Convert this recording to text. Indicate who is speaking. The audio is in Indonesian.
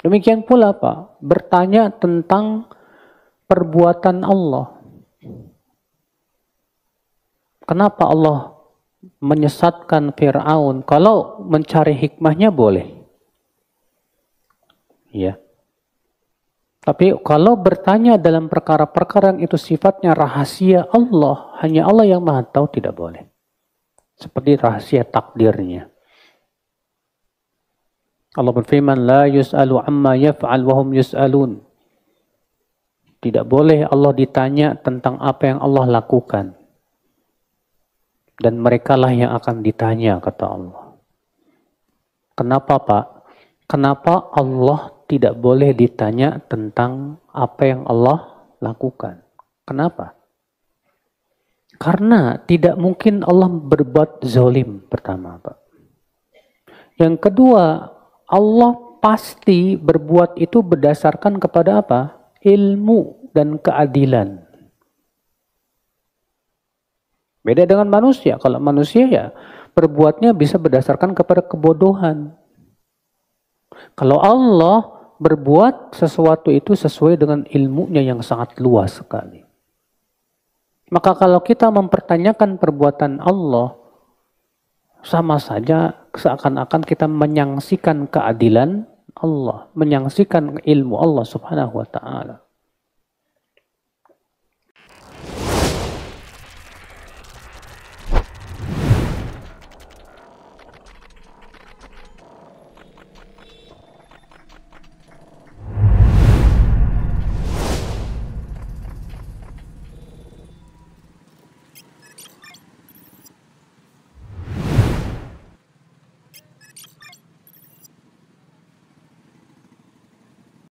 Speaker 1: Demikian pula Pak, bertanya tentang perbuatan Allah. Kenapa Allah menyesatkan Fir'aun? Kalau mencari hikmahnya boleh. Ya. Tapi kalau bertanya dalam perkara-perkara yang itu sifatnya rahasia Allah, hanya Allah yang maha tahu tidak boleh. Seperti rahasia
Speaker 2: takdirnya.
Speaker 1: Allah berfirman, La yus'alu amma yaf'al hum yus'alun. Tidak boleh Allah ditanya tentang apa yang Allah lakukan. Dan merekalah yang akan ditanya, kata Allah. Kenapa Pak? Kenapa Allah tidak boleh ditanya tentang apa yang Allah lakukan? Kenapa? Karena tidak mungkin Allah berbuat zolim pertama Pak. Yang kedua, Allah pasti berbuat itu berdasarkan kepada apa? Ilmu dan keadilan. Beda dengan manusia. Kalau manusia ya perbuatnya bisa berdasarkan kepada kebodohan. Kalau Allah berbuat sesuatu itu sesuai dengan ilmunya yang sangat luas sekali. Maka kalau kita mempertanyakan perbuatan Allah, sama saja seakan-akan kita menyangsikan keadilan Allah, menyangsikan ilmu Allah Subhanahu wa taala.